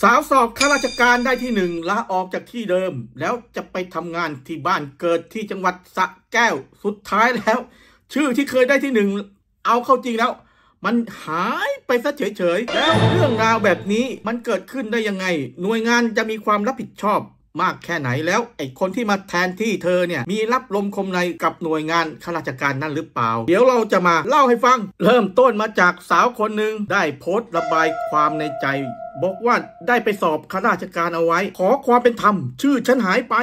สาวสอบข้าราชการได้ที่หนึ่งลาออกจากที่เดิม แล้วจะไปทำงานที่บ้านเกิดที่จังหวัดสะแก้ว สุดท้ายแล้ว ชื่อที่เคยได้ที่หนึ่งเอาเข้าจริงแล้ว มันหายไปซะเฉยๆแล้วเรื่องราวแบบนี้มันเกิดขึ้นได้ยังไง หน่วยงานจะมีความรับผิดชอบมากแค่ไหนแล้ว ไอ้คนที่มาแทนที่เธอเนี่ย มีรับลมคมในกับหน่วยงานข้าราชการนั่นหรือเปล่า เดี๋ยวเราจะมาเล่าให้ฟัง เริ่มต้นมาจากสาวคนหนึ่ง ได้โพสต์ระบายความในใจบอกว่าได้ไปสอบข้าราชการเอาไว้ ขอความเป็นธรรมชื่อฉันหายไป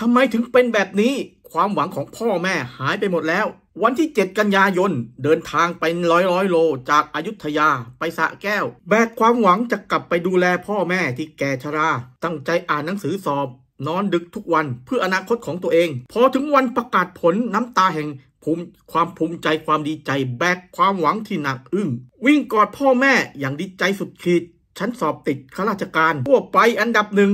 ทำไมถึงเป็นแบบนี้ความหวังของพ่อแม่หายไปหมดแล้ว วันที่ 7 กันยายนเดินทางไปร้อยร้อยโล จากอายุทยาไปสะแก้ว แบกความหวังจะกลับไปดูแลพ่อแม่ที่แก่ชรา ตั้งใจอ่านหนังสือสอบ นอนดึกทุกวันเพื่ออนาคตของตัวเอง พอถึงวันประกาศผลน้ำตาแห่งภูมิความภูมิใจความดีใจแบกความหวังที่หนักอึ้งวิ่งกอดพ่อแม่อย่างดีใจสุดขีด ฉันสอบติดข้าราชการทั่วไปอันดับหนึ่ง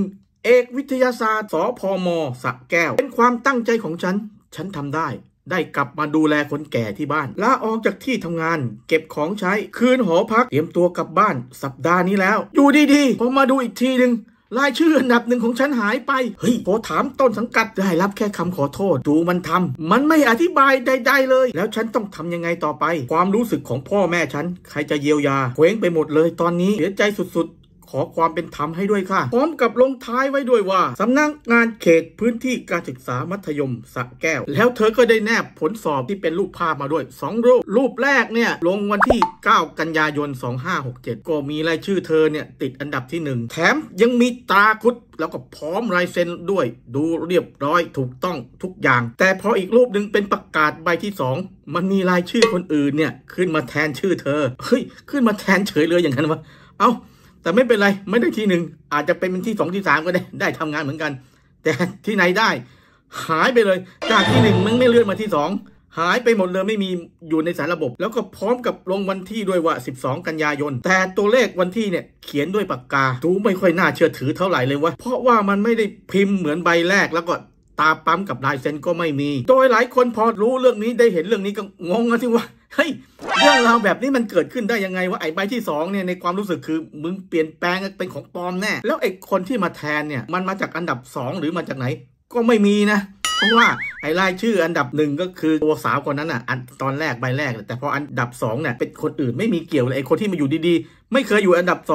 เอกวิทยาศาสตร์สพมสะแก้ว เป็นความตั้งใจของฉัน ฉันทำได้ ได้กลับมาดูแลคนแก่ที่บ้านลาออกจากที่ทำงาน เก็บของใช้คืนหอพักเตรียมตัวกลับบ้านสัปดาห์นี้แล้วอยู่ดีๆ พอมาดูอีกทีหนึ่งรายชื่ออันดับหนึ่งของฉันหายไป เฮ้ยโอถามต้นสังกัด ได้รับแค่คำขอโทษ ดูมันทำ มันไม่อธิบายใดๆเลย แล้วฉันต้องทำยังไงต่อไป ความรู้สึกของพ่อแม่ฉันใครจะเยียวยาเคว้งไปหมดเลยตอนนี้เสียใจสุดขอความเป็นธรรมให้ด้วยค่ะ พร้อมกับลงท้ายไว้ด้วยว่า สำนักงานเขตพื้นที่การศึกษามัธยมสระแก้ว แล้วเธอก็ได้แนบผลสอบที่เป็นรูปภาพมาด้วย 2 รูป รูปแรกเนี่ยลงวันที่ 9 กันยายน 2567 ก็มีรายชื่อเธอเนี่ย ติดอันดับที่ 1 แถมยังมีตราคุดแล้วก็พร้อมลายเซ็นด้วย ดูเรียบร้อยถูกต้องทุกอย่าง แต่พออีกรูปหนึ่งเป็นประกาศใบที่ 2 มันมีรายชื่อคนอื่นเนี่ยขึ้นมาแทนชื่อเธอ เฮ้ยขึ้นมาแทนเฉยเลยอย่างนั้นวะ เอา้าแต่ไม่เป็นไร ไม่ได้ที่หนึ่งอาจจะเป็นที่สองที่สามก็ได้ได้ทำงานเหมือนกัน แต่ที่ไหนได้ หายไปเลยจากที่หนึ่งมันไม่เลื่อนมาที่สองหายไปหมดเลยไม่มีอยู่ในสารระบบ แล้วก็พร้อมกับลงวันที่ด้วยว่า 12 กันยายน แต่ตัวเลขวันที่เนี่ย เขียนด้วยปากกาดูไม่ค่อยน่าเชื่อถือเท่าไหร่เลยว่าเพราะว่ามันไม่ได้พิมพ์เหมือนใบแรกแล้วก็ตาปั๊มกับลายเซ็นก็ไม่มี โดยหลายคนพอรู้เรื่องนี้ได้เห็นเรื่องนี้ก็งงกันที่ว่า เฮ้ย เรื่องราวแบบนี้มันเกิดขึ้นได้ยังไงว่าไอ้ใบที่2เนี่ยในความรู้สึกคือมึงเปลี่ยนแปลงเป็นของปลอมแน่ แล้วไอ้คนที่มาแทนเนี่ยมันมาจากอันดับ 2 หรือมาจากไหน ก็ไม่มีนะ เพราะว่าไอ้รายชื่ออันดับหนึ่งก็คือตัวสาวคนนั้นอ่ะอันตอนแรกใบแรก แต่พออันดับ2เนี่ยเป็นคนอื่นไม่มีเกี่ยวเลยไอ้คนที่มาอยู่ดี ๆ ไม่เคยอยู่อันดับ 2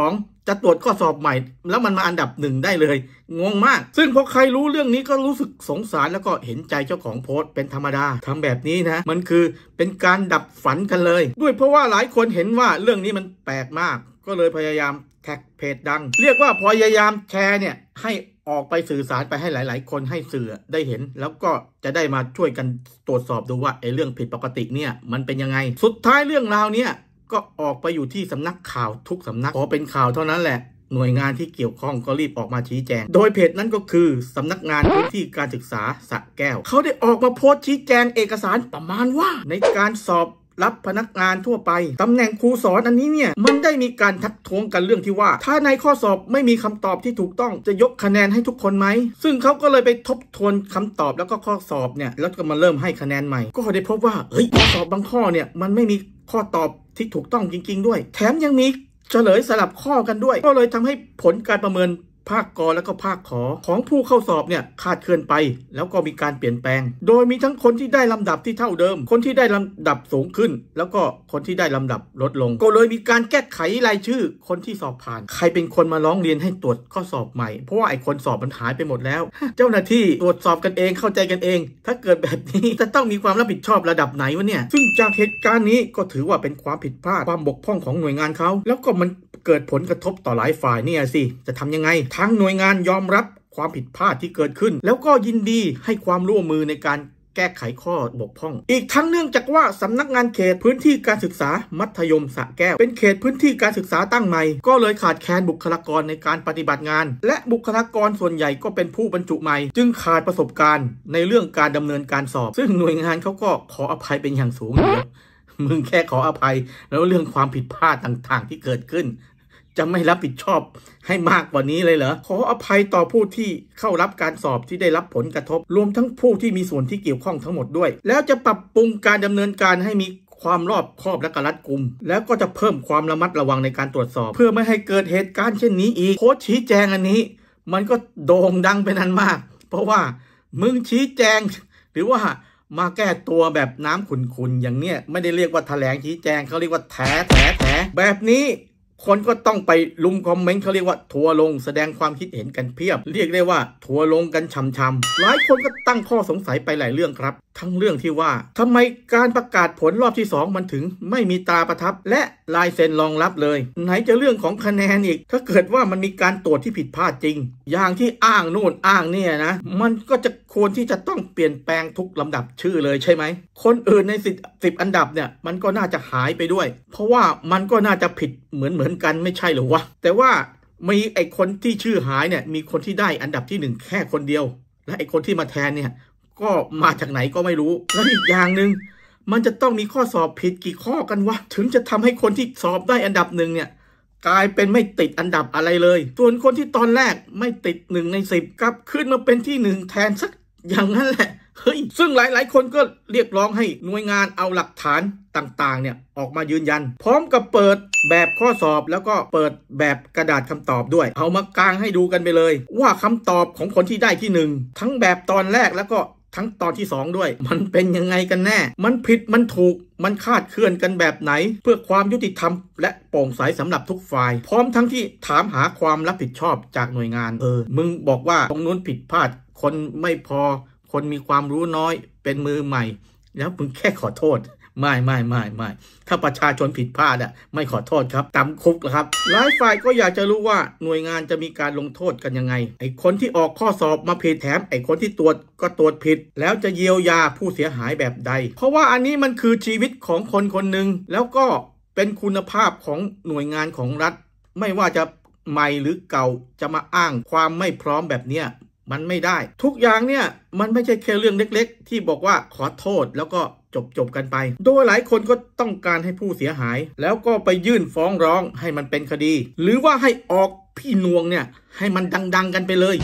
จะตรวจข้อสอบใหม่ แล้วมันมาอันดับหนึ่งได้เลยงงมาก ซึ่งพอใครรู้เรื่องนี้ก็รู้สึกสงสารแล้วก็เห็นใจเจ้าของโพสต์เป็นธรรมดาทำแบบนี้นะ มันคือเป็นการดับฝันกันเลย ด้วยเพราะว่าหลายคนเห็นว่าเรื่องนี้มันแปลกมาก ก็เลยพยายามแท็กเพจดังเรียกว่าพยายามแชร์เนี่ยให้ออกไปสื่อสารไปให้หลาย ๆ คนให้สื่อได้เห็น แล้วก็จะได้มาช่วยกันตรวจสอบดูว่าไอ้เรื่องผิดปกติเนี่ยมันเป็นยังไง สุดท้ายเรื่องราวเนี่ยก็ออกไปอยู่ที่สำนักข่าวทุกสำนักพอเป็นข่าวเท่านั้นแหละหน่วยงานที่เกี่ยวข้องก็รีบออกมาชี้แจงโดยเพจนั้นก็คือสำนักงานพื้นที่การศึกษาสะแก้วเขาได้ออกมาโพสต์ชี้แจงเอกสารประมาณว่า ในการสอบรับพนักงานทั่วไปตำแหน่งครูสอนอันนี้เนี่ยมันได้มีการทักท้วงกันเรื่องที่ว่า ถ้าในข้อสอบไม่มีคำตอบที่ถูกต้องจะยกคะแนนให้ทุกคนไหมซึ่งเขาก็เลยไปทบทวนคำตอบแล้วก็ข้อสอบเนี่ยแล้วก็มาเริ่มให้คะแนนใหม่ ก็ได้พบว่าเฮ้ยข้อสอบบางข้อเนี่ยมันไม่มีข้อตอบที่ถูกต้องจริงๆด้วย แถมยังมีเฉลยสลับข้อกันด้วย ก็เลยทำให้ผลการประเมินภาคกอและก็ภาคขอของผู้เข้าสอบเนี่ยคาดเคลื่อนไปแล้วก็มีการเปลี่ยนแปลง โดยมีทั้งคนที่ได้ลำดับที่เท่าเดิม คนที่ได้ลำดับสูงขึ้น แล้วก็คนที่ได้ลำดับลดลง ก็เลยมีการแก้ไขรายชื่อคนที่สอบผ่าน ใครเป็นคนมาร้องเรียนให้ตรวจข้อสอบใหม่เพราะว่าไอ้คนสอบมันหายไปหมดแล้ว เจ้าหน้าที่ตรวจสอบกันเองเข้าใจกันเอง ถ้าเกิดแบบนี้จะต้องมีความรับผิดชอบระดับไหนวะเนี่ยซึ่งจากเหตุการณ์นี้ก็ถือว่าเป็นความผิดพลาดความบกพร่องของหน่วยงานเขาแล้วก็มันเกิดผลกระทบต่อหลายฝ่ายเนี่ยสิจะทำยังไงทั้งหน่วยงานยอมรับความผิดพลาดที่เกิดขึ้น แล้วก็ยินดีให้ความร่วมมือในการแก้ไขข้อบกพร่อง อีกทั้งเนื่องจากว่า สำนักงานเขตพื้นที่การศึกษามัธยมสะแก้ว เป็นเขตพื้นที่การศึกษาตั้งใหม่ก็เลยขาดแคลนบุคลากรในการปฏิบัติงาน และบุคลากรส่วนใหญ่ก็เป็นผู้บรรจุใหม่ จึงขาดประสบการณ์ในเรื่องการดำเนินการสอบ ซึ่งหน่วยงานเขาก็ขออภัยเป็นอย่างสูงเลยมึงแค่ขออภัยแล้วเรื่องความผิดพลาดต่างๆที่เกิดขึ้นจะไม่รับผิดชอบให้มากกว่านี้เลยเหรอขออภัยต่อผู้ที่เข้ารับการสอบที่ได้รับผลกระทบรวมทั้งผู้ที่มีส่วนที่เกี่ยวข้องทั้งหมดด้วย แล้วจะปรับปรุงการดำเนินการให้มีความรอบคอบและกรัดกุม แล้วก็จะเพิ่มความระมัดระวังในการตรวจสอบ เพื่อไม่ให้เกิดเหตุการณ์เช่นนี้อีกโค้ชชี้แจงอันนี้ มันก็โด่งดังเป็นอันมาก เพราะว่า มึงชี้แจง หรือว่า มาแก้ตัวแบบน้ำขุนๆ อย่างเนี้ย ไม่ได้เรียกว่าแถลงชี้แจงเขาเรียกว่าแถแถแถแบบนี้คนก็ต้องไปลุมคอมเมนต์เขาเรียกว่าทัวลง แสดงความคิดเห็นกันเพียบ เรียกได้ว่าทัวลงกันช้ำๆหลายคนก็ตั้งข้อสงสัยไปหลายเรื่องครับทั้งเรื่องที่ว่าทำไมการประกาศผลรอบที่ 2 มันถึงไม่มีตาประทับและลายเซ็นรองรับเลย ไหนจะเรื่องของคะแนนอีก ถ้าเกิดว่ามันมีการตรวจที่ผิดพลาดจริง อย่างที่อ้างโน่นอ้างเนี่ยนะมันก็จะควรที่จะต้องเปลี่ยนแปลงทุกลำดับชื่อเลยใช่ไหม คนอื่นในสิบสิบอันดับเนี่ยมันก็น่าจะหายไปด้วย เพราะว่ามันก็น่าจะผิดเหมือนเหมือนกันไม่ใช่หรือวะแต่ว่ามีไอคนที่ชื่อหายเนี่ยมีคนที่ได้อันดับที่ 1 แค่คนเดียวและไอคนที่มาแทนเนี่ยก็มาจากไหนก็ไม่รู้ แล้วอีกอย่างหนึ่งมันจะต้องมีข้อสอบผิดกี่ข้อกันวะ ถึงจะทำให้คนที่สอบได้อันดับหนึ่งเนี่ย กลายเป็นไม่ติดอันดับอะไรเลย ส่วนคนที่ตอนแรกไม่ติดหนึ่งในสิบกลับ ขึ้นมาเป็นที่หนึ่งแทนสักอย่างนั้นแหละ เฮ้ย ซึ่งหลาย ๆ คนก็เรียกร้องให้หน่วยงานเอาหลักฐานต่าง ๆ เนี่ยออกมายืนยัน พร้อมกับเปิดแบบข้อสอบแล้วก็เปิดแบบกระดาษคำตอบด้วย เอามากางให้ดูกันไปเลย ว่าคำตอบของคนที่ได้ที่1ทั้งแบบตอนแรกแล้วก็ทั้งตอนที่ 2 ด้วย มันเป็นยังไงกันแน่ มันผิด มันถูก มันคาดเคลื่อนกันแบบไหน เพื่อความยุติธรรมและโปร่งใสสำหรับทุกฝ่าย พร้อมทั้งที่ถามหาความรับผิดชอบจากหน่วยงาน เออ มึงบอกว่าตรงนู้นผิดพลาด คนไม่พอ คนมีความรู้น้อยเป็นมือใหม่ แล้วมึงแค่ขอโทษไม่ไม่ไม่ไม่ถ้าประชาชนผิดพลาดอ่ะไม่ขอโทษครับจำคุกนะครับหลายฝ่ายก็อยากจะรู้ว่าหน่วยงานจะมีการลงโทษกันยังไง ไอ้คนที่ออกข้อสอบมาผิดแถมไอ้คนที่ตรวจก็ตรวจผิด แล้วจะเยียวยาผู้เสียหายแบบใด เพราะว่าอันนี้มันคือชีวิตของคนคนหนึ่งแล้วก็เป็นคุณภาพของหน่วยงานของรัฐ ไม่ว่าจะใหม่หรือเก่าจะมาอ้างความไม่พร้อมแบบเนี้ยมันไม่ได้ ทุกอย่างเนี่ยมันไม่ใช่แค่เรื่องเล็ก ๆ ที่บอกว่าขอโทษแล้วก็จบจบกันไป โดยหลายคนก็ต้องการให้ผู้เสียหาย แล้วก็ไปยื่นฟ้องร้องให้มันเป็นคดี หรือว่าให้ออกพี่นวงเนี่ยให้มันดังๆกันไปเลย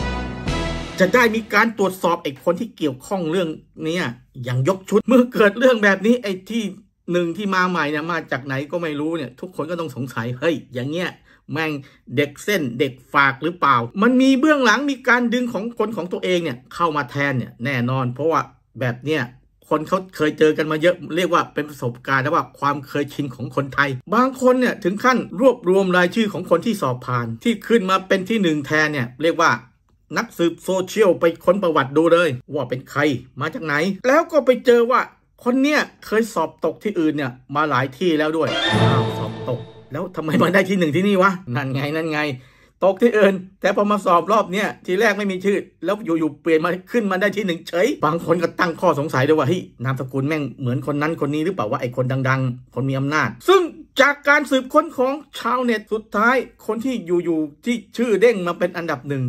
จะได้มีการตรวจสอบไอ้คนที่เกี่ยวข้องเรื่องนี้อย่างยกชุดเมื่อเกิดเรื่องแบบนี้ไอ้ที่หนึ่งที่มาใหม่เนี่ยมาจากไหนก็ไม่รู้เนี่ย ทุกคนก็ต้องสงสัยเฮ้ยอย่างเงี้ยแม่งเด็กเส้น เด็กฝากหรือเปล่า มันมีเบื้องหลังมีการดึงของคนของตัวเองเนี่ยเข้ามาแทนเนี่ยแน่นอน เพราะว่าแบบเนี้ยคนเขาเคยเจอกันมาเยอะเรียกว่าเป็นประสบการณ์และว่าความเคยชินของคนไทย บางคนเนี่ยถึงขั้นรวบรวมรายชื่อของคนที่สอบผ่านที่ขึ้นมาเป็นที่หนึ่งแทนเนี่ยเรียกว่า นักสืบโซเชียลไปค้นประวัติดูเลยว่าเป็นใครมาจากไหน แล้วก็ไปเจอว่าคนเนี้ยเคยสอบตกที่อื่นเนี่ยมาหลายที่แล้วด้วยสอบตก แล้วทำไมมาได้ที่หนึ่งที่นี่วะนั่นไงนั่นไงตกที่อื่น แต่พอมาสอบรอบเนี้ย ทีแรกไม่มีชื่อ แล้วอยู่ ๆ เปลี่ยนมาขึ้นมาได้ที่หนึ่งเฉย บางคนก็ตั้งข้อสงสัยด้วยว่าเฮ้ยนามสกุลแม่งเหมือนคนนั้นคนนี้หรือเปล่าว่าไอ้คนดัง ๆ คนมีอำนาจ ซึ่งจากการสืบค้นของชาวเน็ตสุดท้าย คนที่อยู่ๆที่ชื่อเด้งมาเป็นอันดับหนึ่ง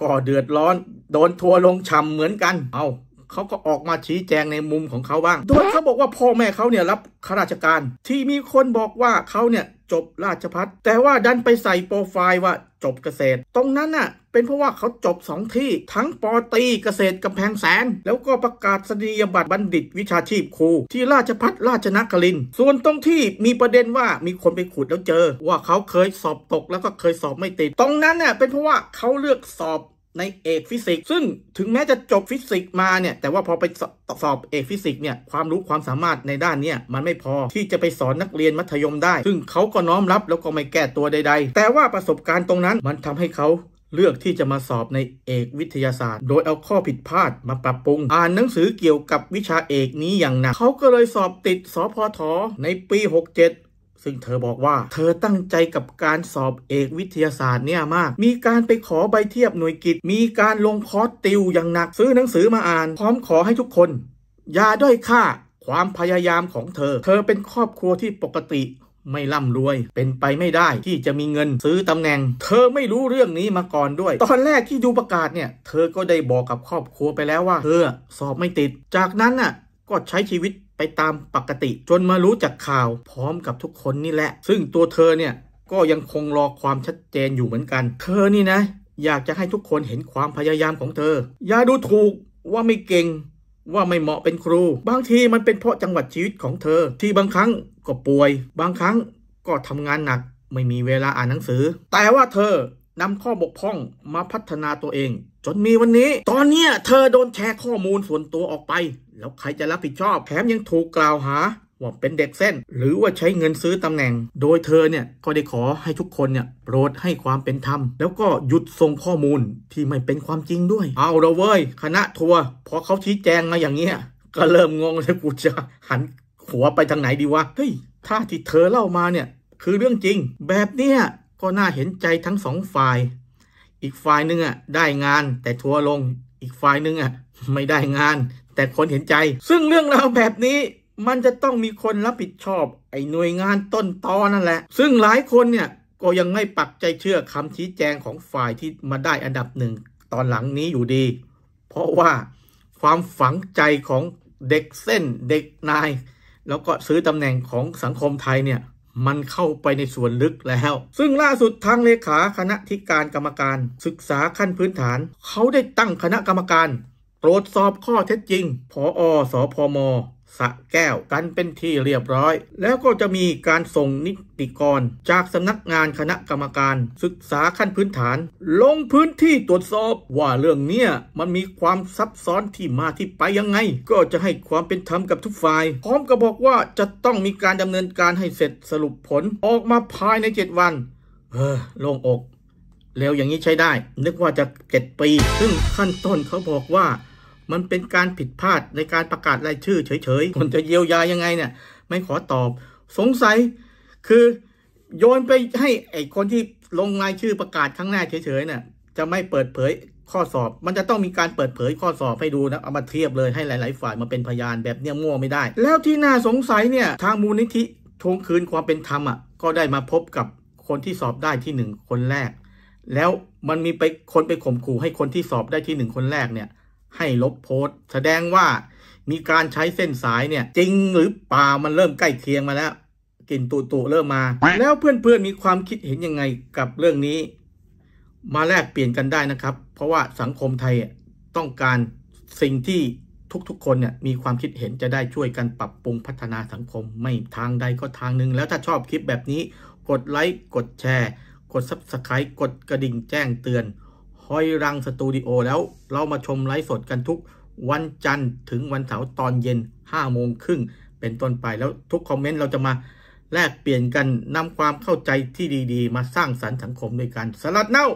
ก็เดือดร้อนโดนทัวลงฉ่ำเหมือนกัน เอาเขาก็ออกมาชี้แจงในมุมของเขาบ้างโดยเขาบอกว่าพ่อแม่เขาเนี่ยรับข้าราชการ ที่มีคนบอกว่าเขาเนี่ยจบราชพัฒแต่ว่าดันไปใส่โปรไฟล์ว่าจบเกษตร ตรงนั้นน่ะเป็นเพราะว่าเขาจบ2ที่ ทั้งปอตีเกษตรกำแพงแสน แล้วก็ประกาศนียบัตรบัณฑิตวิชาชีพครูที่ราชพัฒราชนคริน ส่วนตรงที่มีประเด็นว่ามีคนไปขุดแล้วเจอ ว่าเขาเคยสอบตกแล้วก็เคยสอบไม่ติด ตรงนั้นน่ะเป็นเพราะว่าเขาเลือกสอบในเอกฟิสิกส์ซึ่งถึงแม้จะจบฟิสิกส์มาเนี่ยแต่ว่าพอไปสอบเอกฟิสิกส์เนี่ยความรู้ความสามารถในด้านเนี่ยมันไม่พอที่จะไปสอนนักเรียนมัธยมได้ ซึ่งเขาก็น้อมรับแล้วก็ไม่แก้ตัวใด ๆ แต่ว่าประสบการณ์ตรงนั้นมันทำให้เขาเลือกที่จะมาสอบในเอกวิทยาศาสตร์ โดยเอาข้อผิดพลาดมาปรับปรุง อ่านหนังสือเกี่ยวกับวิชาเอกนี้อย่างหนักเขาก็เลยสอบติดสอพอทอในปี67ซึ่งเธอบอกว่าเธอตั้งใจกับการสอบเอกวิทยาศาสตร์เนี่ยมาก มีการไปขอใบเทียบหน่วยกิจ มีการลงคอร์สติวอย่างหนักซื้อหนังสือมาอ่าน พร้อมขอให้ทุกคน อย่าด้อยค่า ความพยายามของเธอ เธอเป็นครอบครัวที่ปกติไม่ร่ำรวย เป็นไปไม่ได้ที่จะมีเงินซื้อตำแหน่ง เธอไม่รู้เรื่องนี้มาก่อนด้วย ตอนแรกที่ดูประกาศเนี่ย เธอก็ได้บอกกับครอบครัวไปแล้วว่าเธอสอบไม่ติด จากนั้นน่ะก็ใช้ชีวิตไปตามปกติจนมารู้จากข่าว พร้อมกับทุกคนนี่แหละ ซึ่งตัวเธอเนี่ยก็ยังคงรอความชัดเจนอยู่เหมือนกัน เธอนี่นะ อยากจะให้ทุกคนเห็นความพยายามของเธอ อย่าดูถูกว่าไม่เก่งว่าไม่เหมาะเป็นครู บางทีมันเป็นเพราะจังหวัดชีวิตของเธอ ที่บางครั้งก็ป่วย บางครั้งก็ทำงานหนักไม่มีเวลาอ่านหนังสือ แต่ว่าเธอนำข้อบกพร่องมาพัฒนาตัวเอง จนมีวันนี้ ตอนนี้เธอโดนแชร์ข้อมูลส่วนตัวออกไป แล้วใครจะรับผิดชอบ แถมยังถูกกล่าวหา ว่าเป็นเด็กเส้น หรือว่าใช้เงินซื้อตำแหน่ง โดยเธอเนี่ยก็ได้ขอให้ทุกคนเนี่ยโปรดให้ความเป็นธรรม แล้วก็หยุดส่งข้อมูลที่ไม่เป็นความจริงด้วยเอาละเว้ยคณะทัวร์พอเขาชี้แจงมาอย่างเงี้ย ก็เริ่มงงเลยกูจะหันหัวไปทางไหนดีวะเฮ้ยถ้าที่เธอเล่ามาเนี่ยคือเรื่องจริง แบบเนี้ยก็น่าเห็นใจทั้งสองฝ่าย อีกฝ่ายหนึ่งอ่ะ ได้งานแต่ทัวลง อีกฝ่ายหนึ่งอ่ะ ไม่ได้งาน แต่คนเห็นใจ ซึ่งเรื่องราวแบบนี้มันจะต้องมีคนรับผิดชอบไอ้หน่วยงานต้นตอนั่นแหละ ซึ่งหลายคนเนี่ยก็ยังไม่ปักใจเชื่อคำชี้แจงของฝ่ายที่มาได้อันดับหนึ่งตอนหลังนี้อยู่ดี เพราะว่าความฝังใจของเด็กเส้นเด็กนาย แล้วก็ซื้อตำแหน่งของสังคมไทยเนี่ยมันเข้าไปในส่วนลึกแล้ว ซึ่งล่าสุดทางเลขาคณะที่การกรรมการ ศึกษาขั้นพื้นฐาน เขาได้ตั้งคณะกรรมการตรวจสอบข้อเท็จจริง ผออสอพอมสะแก้วกันเป็นที่เรียบร้อย แล้วก็จะมีการส่งนิติกรจากสำนักงานคณะกรรมการศึกษาขั้นพื้นฐาน ลงพื้นที่ตรวจสอบว่าเรื่องเนี้ยมันมีความซับซ้อนที่มาที่ไปยังไง ก็จะให้ความเป็นธรรมกับทุกฝ่ายพร้อมกับบอกว่าจะต้องมีการดำเนินการให้เสร็จสรุปผลออกมาภายในเจ็ดวันเออโล่งอกเร็วอย่างนี้ใช้ได้ นึกว่าจะเ็ดปีซึ่งขั้นต้นเขาบอกว่ามันเป็นการผิดพลาดในการประกาศรายชื่อเฉยๆ คนจะเยียวยายังไง เนี่ย ไม่ขอตอบสงสัยคือโยนไปให้ไอ้คนที่ลงรายชื่อประกาศข้างหน้าเฉยๆเนี่ย จะไม่เปิดเผยข้อสอบ มันจะต้องมีการเปิดเผยข้อสอบให้ดูนะเอามาเทียบเลยให้หลาย ๆ ฝ่ายมาเป็นพยานแบบเนี้ยมั่วไม่ได้ แล้วที่น่าสงสัยเนี่ย ทางมูลนิธิทวงคืนความเป็นธรรมอ่ะก็ได้มาพบกับคนที่สอบได้ที่หนึ่งคนแรก แล้วมันมีไปคนไปข่มขู่ให้คนที่สอบได้ที่หนึ่งคนแรกเนี่ยให้ลบโพสต์แสดงว่ามีการใช้เส้นสายเนี่ยจริงหรือเปล่ามันเริ่มใกล้เคียงมาแล้วกลิ่นตุตุเริ่มมา แล้วเพื่อนๆมีความคิดเห็นยังไงกับเรื่องนี้ มาแลกเปลี่ยนกันได้นะครับ เพราะว่าสังคมไทยต้องการสิ่งที่ทุกๆคนเนี่ยมีความคิดเห็นจะได้ช่วยกันปรับปรุงพัฒนาสังคมไม่ทางใดก็ทางหนึ่งแล้วถ้าชอบคลิปแบบนี้ กดไลค์กดแชร์ กด Subscribe กดกระดิ่งแจ้งเตือนหอยรังสตูดิโอแล้วเรามาชมไลฟ์สดกันทุกวันจันทร์ ถึงวันเสาร์ตอนเย็น 5 โมงครึ่งเป็นต้นไปแล้วทุกคอมเมนต์เราจะมา แลกเปลี่ยนกัน นำความเข้าใจที่ดี ๆ มาสร้างสรรค์สังคมด้วยกันสลัดเน่า